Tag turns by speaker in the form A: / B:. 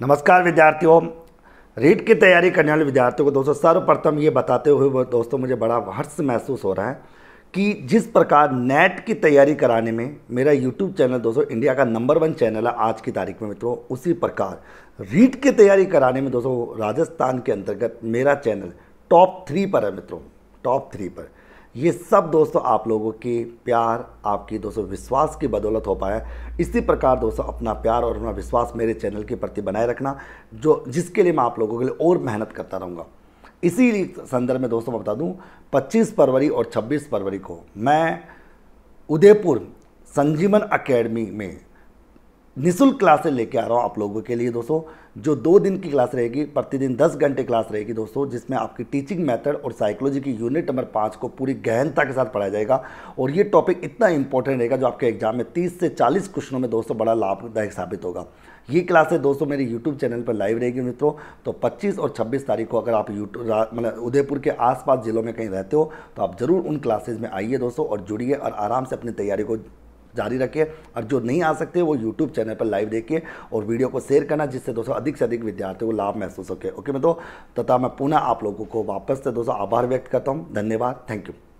A: नमस्कार विद्यार्थियों रीट की तैयारी करने वाले विद्यार्थियों को दोस्तों सर्वप्रथम ये बताते हुए दोस्तों मुझे बड़ा हर्ष महसूस हो रहा है कि जिस प्रकार नेट की तैयारी कराने में मेरा यूट्यूब चैनल दोस्तों इंडिया का नंबर वन चैनल है आज की तारीख में मित्रों उसी प्रकार रीट की तैयारी कराने में दोस्तों राजस्थान के अंतर्गत मेरा चैनल टॉप थ्री पर है मित्रों टॉप थ्री पर ये सब दोस्तों आप लोगों के प्यार आपकी दोस्तों विश्वास की बदौलत हो पाया इसी प्रकार दोस्तों अपना प्यार और अपना विश्वास मेरे चैनल के प्रति बनाए रखना जो जिसके लिए मैं आप लोगों के लिए और मेहनत करता रहूँगा इसी संदर्भ में दोस्तों मैं बता दूँ पच्चीस फरवरी और छब्बीस फरवरी को मैं उदयपुर संजीवन अकेडमी में निःशुल्क क्लासें लेके आ रहा हूँ आप लोगों के लिए दोस्तों जो दो दिन की क्लास रहेगी प्रतिदिन दस घंटे क्लास रहेगी दोस्तों जिसमें आपकी टीचिंग मेथड और साइकोलॉजी की यूनिट नंबर पाँच को पूरी गहनता के साथ पढ़ाया जाएगा और ये टॉपिक इतना इंपॉर्टेंट रहेगा जो आपके एग्जाम में तीस से चालीस क्वेश्चनों में दोस्तों बड़ा लाभदायक साबित होगा ये क्लासें दोस्तों मेरे यूट्यूब चैनल पर लाइव रहेगी मित्रों तो पच्चीस और छब्बीस तारीख को अगर आप यूट्यूब मतलब उदयपुर के आसपास ज़िलों में कहीं रहते हो तो आप ज़रूर उन क्लासेज में आइए दोस्तों और जुड़िए और आराम से अपनी तैयारी को जारी रखिए और जो नहीं आ सकते वो यूट्यूब चैनल पर लाइव देखिए और वीडियो को शेयर करना जिससे दोस्तों अधिक से अधिक विद्यार्थियों को लाभ महसूस हो ओके मैं दो तथा मैं पुनः आप लोगों को वापस से दोस्तों आभार व्यक्त करता हूँ धन्यवाद थैंक यू